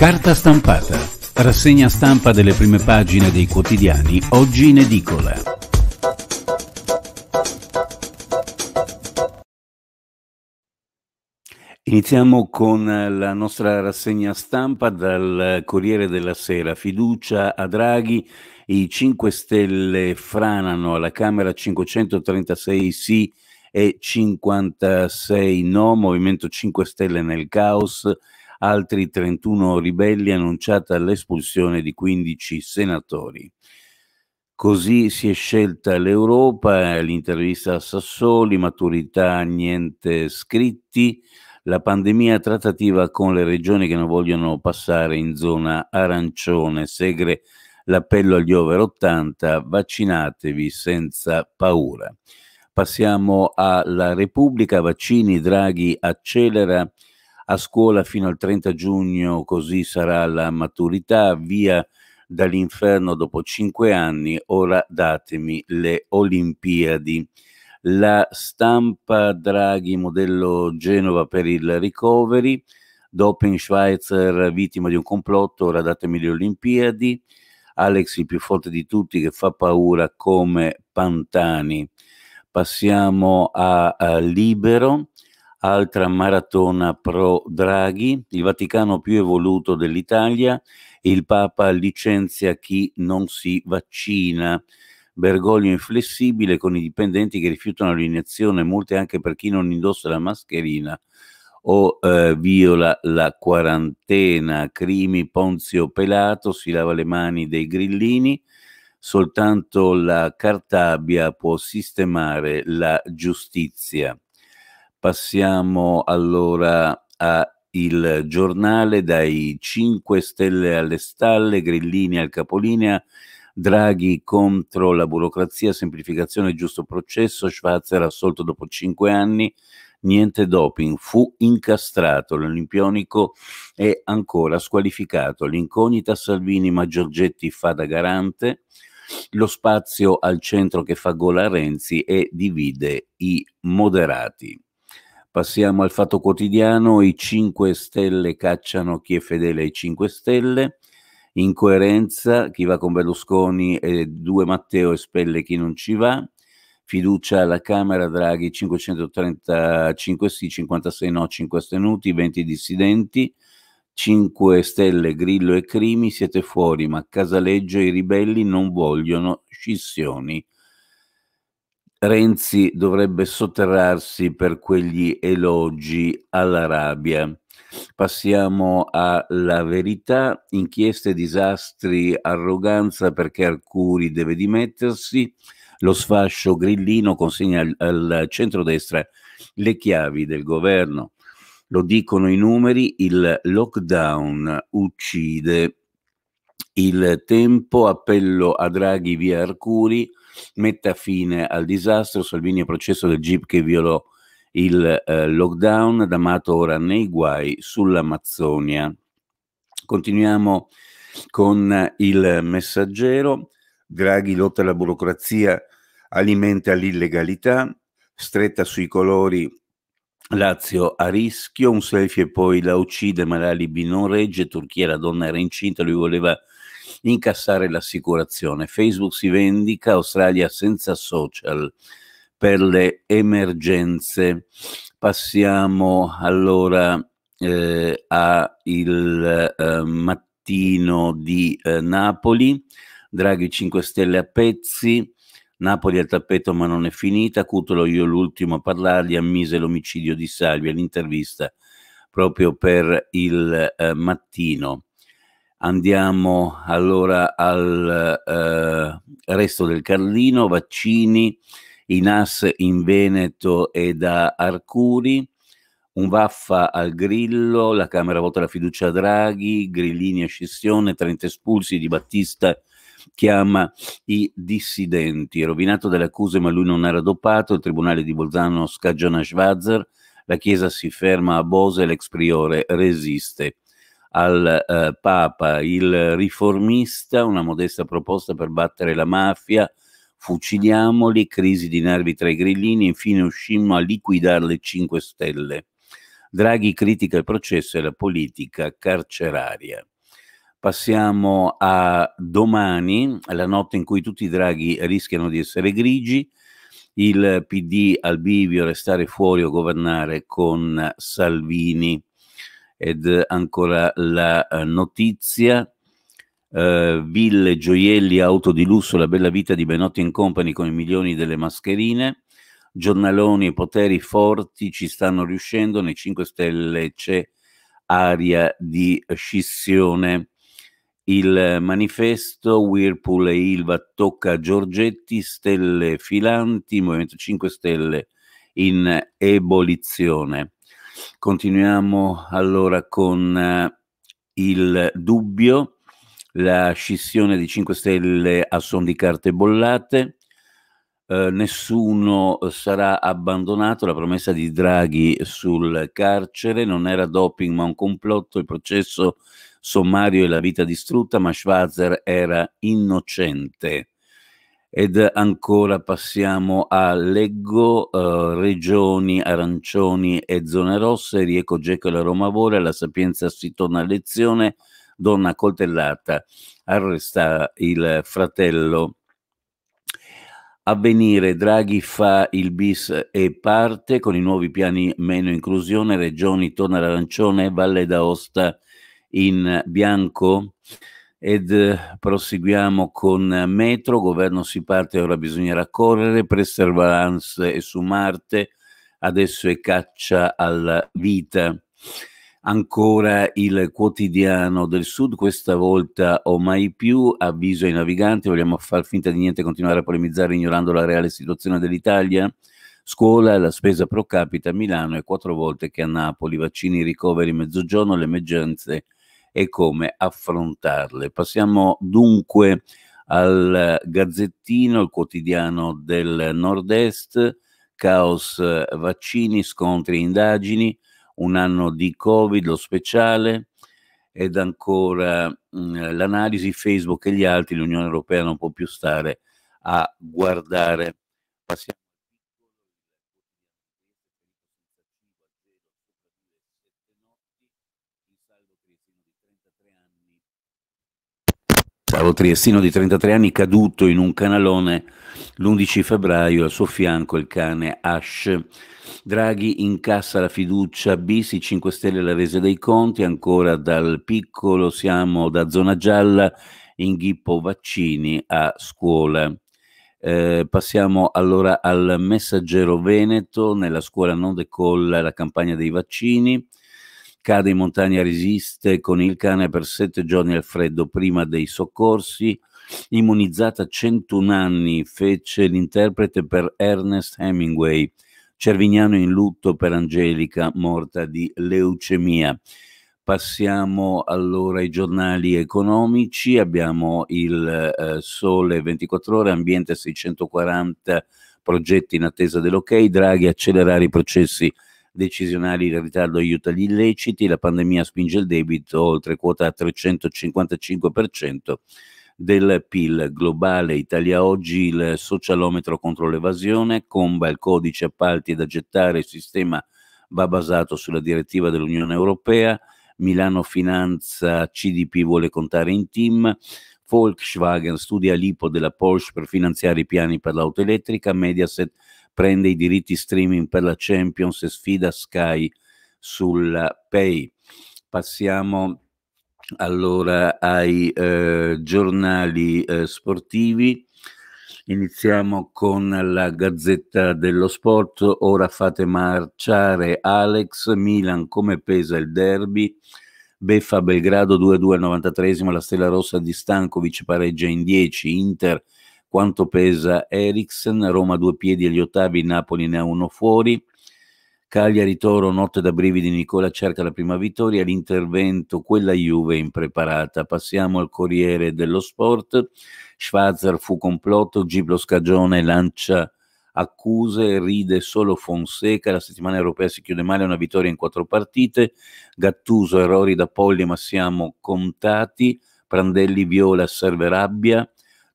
Carta stampata. Rassegna stampa delle prime pagine dei quotidiani oggi in edicola. Iniziamo con la nostra rassegna stampa dal Corriere della Sera. Fiducia a Draghi, i 5 Stelle franano alla Camera 536 sì e 56 no, Movimento 5 Stelle nel caos, altri 31 ribelli annunciata l'espulsione di 15 senatori. Così si è scelta l'Europa, l'intervista a Sassoli, maturità niente scritti, la pandemia trattativa con le regioni che non vogliono passare in zona arancione, segre l'appello agli over 80, vaccinatevi senza paura. Passiamo alla Repubblica, vaccini, Draghi accelera a scuola fino al 30 giugno, così sarà la maturità, via dall'inferno dopo cinque anni, ora datemi le Olimpiadi. La stampa Draghi, modello Genova per il recovery, doping Schweizer vittima di un complotto, ora datemi le Olimpiadi. Alex il più forte di tutti che fa paura come Pantani. Passiamo a, a Libero, altra maratona pro Draghi, il Vaticano più evoluto dell'Italia, il Papa licenzia chi non si vaccina. Bergoglio inflessibile con i dipendenti che rifiutano l'iniezione, multe anche per chi non indossa la mascherina o eh, viola la quarantena. Crimi Ponzio Pelato si lava le mani dei grillini, soltanto la Cartabia può sistemare la giustizia. Passiamo allora al Giornale, dai 5 stelle alle stalle, Grillini al capolinea, Draghi contro la burocrazia, semplificazione e giusto processo, Schwarzer assolto dopo 5 anni, niente doping, fu incastrato, l'olimpionico è ancora squalificato, l'incognita Salvini ma Giorgetti fa da garante, lo spazio al centro che fa gola a Renzi e divide i moderati. Passiamo al fatto quotidiano, i 5 Stelle cacciano chi è fedele ai 5 Stelle, incoerenza, chi va con Berlusconi e 2 Matteo espelle chi non ci va, fiducia alla Camera Draghi 535 sì, 56 no, 5 astenuti, 20 dissidenti, 5 Stelle, Grillo e Crimi, siete fuori, ma Casaleggio e i ribelli non vogliono scissioni. Renzi dovrebbe sotterrarsi per quegli elogi all'Arabia. Passiamo alla verità, inchieste, disastri, arroganza perché Arcuri deve dimettersi, lo sfascio grillino consegna al, al centrodestra le chiavi del governo. Lo dicono i numeri, il lockdown uccide. Il tempo, appello a Draghi via Arcuri, metta fine al disastro. Salvini è processo del GIP che violò il eh, lockdown, D'Amato ora nei guai sull'Amazzonia. Continuiamo con il messaggero. Draghi lotta la burocrazia, alimenta l'illegalità, stretta sui colori Lazio a rischio, un selfie e poi la uccide ma l'alibi non regge, Turchia la donna era incinta, lui voleva incassare l'assicurazione. Facebook si vendica, Australia senza social per le emergenze. Passiamo allora eh, a eh, mattino di eh, Napoli, Draghi 5 Stelle a pezzi, Napoli al tappeto ma non è finita, Cutolo io l'ultimo a parlargli, ammise l'omicidio di Salvia, l'intervista proprio per il eh, mattino. Andiamo allora al eh, resto del Carlino, vaccini, INAS in Veneto e da Arcuri, un vaffa al Grillo, la Camera vota la fiducia a Draghi, Grillini a scissione, 30 espulsi di Battista chiama i dissidenti, rovinato dalle accuse ma lui non era dopato, il Tribunale di Bolzano scagiona Schwazer, la Chiesa si ferma a Bose, l'ex priore resiste al eh, Papa, il riformista, una modesta proposta per battere la mafia, fuciliamoli, crisi di nervi tra i grillini, infine uscimmo a liquidare le 5 Stelle. Draghi critica il processo e la politica carceraria. Passiamo a domani, la notte in cui tutti i draghi rischiano di essere grigi, il PD al bivio, restare fuori o governare con Salvini ed ancora la eh, notizia. Uh, ville, gioielli, auto di lusso, la bella vita di Benotti Company con i milioni delle mascherine, giornaloni e poteri forti ci stanno riuscendo, nei 5 Stelle c'è aria di scissione. Il manifesto Whirlpool e Ilva tocca a Giorgetti, Stelle filanti, Movimento 5 Stelle in ebollizione. Continuiamo allora con eh, il dubbio, la scissione di 5 Stelle a son di carte bollate. Eh, nessuno sarà abbandonato, la promessa di Draghi sul carcere, non era doping ma un complotto, il processo sommario e la vita distrutta, ma Schwarzer era innocente. Ed ancora passiamo a Leggo, eh, Regioni, Arancioni e Zone Rosse, Rieco Gecola Roma Vore, la Sapienza si torna a lezione, donna coltellata, arresta il fratello. Avvenire, Draghi fa il bis e parte con i nuovi piani meno inclusione, Regioni torna l'Arancione, Valle d'Aosta in bianco ed eh, proseguiamo con eh, Metro, governo si parte, ora bisognerà correre, Preservalance è su Marte, adesso è caccia alla vita. Ancora il quotidiano del Sud, questa volta o mai più, avviso ai naviganti, vogliamo far finta di niente e continuare a polemizzare ignorando la reale situazione dell'Italia? Scuola, la spesa pro capita a Milano è quattro volte che a Napoli, vaccini, ricoveri, mezzogiorno, le emergenze e come affrontarle. Passiamo dunque al Gazzettino, il quotidiano del Nord-Est, caos vaccini, scontri indagini, un anno di Covid, lo speciale ed ancora mm, l'analisi Facebook e gli altri, l'Unione Europea non può più stare a guardare. Passiamo Savo Triestino di 33 anni caduto in un canalone l'11 febbraio, al suo fianco il cane Ash. Draghi incassa la fiducia Bisi 5 Stelle la resa dei conti, ancora dal piccolo siamo da zona gialla, in ghippo vaccini a scuola. Eh, passiamo allora al messaggero Veneto, nella scuola non decolla la campagna dei vaccini cade in montagna, resiste con il cane per sette giorni al freddo prima dei soccorsi. Immunizzata a 101 anni, fece l'interprete per Ernest Hemingway. Cervignano in lutto per Angelica, morta di leucemia. Passiamo allora ai giornali economici. Abbiamo il eh, Sole 24 ore, Ambiente 640, progetti in attesa dell'ok. Draghi accelerare i processi decisionali, in ritardo aiuta gli illeciti, la pandemia spinge il debito oltre quota a 355% del PIL globale. Italia oggi il socialometro contro l'evasione, comba il codice appalti da gettare, il sistema va basato sulla direttiva dell'Unione Europea, Milano Finanza CDP vuole contare in team, Volkswagen studia l'IPO della Porsche per finanziare i piani per l'auto elettrica, Mediaset prende i diritti streaming per la Champions e sfida Sky sul Pay. Passiamo allora ai eh, giornali eh, sportivi. Iniziamo con la Gazzetta dello Sport, ora fate marciare Alex, Milan come pesa il derby, Beffa Belgrado 2-2 al 93 la Stella Rossa di Stankovic pareggia in 10, Inter quanto pesa Eriksen, Roma due piedi agli ottavi, Napoli ne ha uno fuori, Cagliari Toro, notte da brividi, Nicola cerca la prima vittoria, l'intervento, quella Juve impreparata. Passiamo al Corriere dello Sport, Schwarzer fu complotto, Giblo Scagione lancia accuse, ride solo Fonseca, la settimana europea si chiude male, una vittoria in quattro partite, Gattuso, errori da Polli ma siamo contati, Prandelli viola, serve rabbia,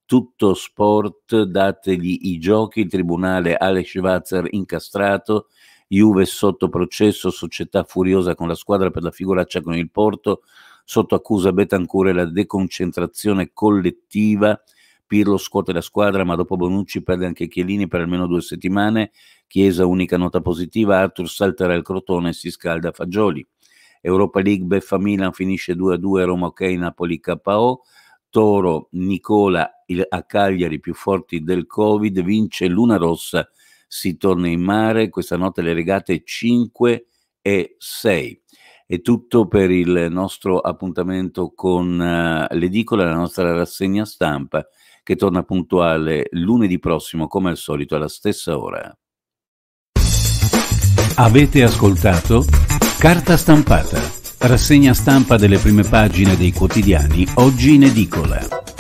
tutto sport, dategli i giochi, il tribunale Alex Schwarzer incastrato, Juve sotto processo, società furiosa con la squadra per la figuraccia con il Porto, sotto accusa Betancur e la deconcentrazione collettiva, Pirlo scuote la squadra ma dopo Bonucci perde anche Chiellini per almeno due settimane, Chiesa unica nota positiva, Arthur salterà il crotone e si scalda a fagioli. Europa League Beffa Milan finisce 2-2 Roma ok Napoli KO, Toro Nicola a Cagliari più forti del Covid, vince Luna Rossa, si torna in mare, questa notte le regate 5 e 6. È tutto per il nostro appuntamento con uh, l'edicola, la nostra rassegna stampa che torna puntuale lunedì prossimo come al solito alla stessa ora. Avete ascoltato Carta stampata rassegna stampa delle prime pagine dei quotidiani oggi in edicola.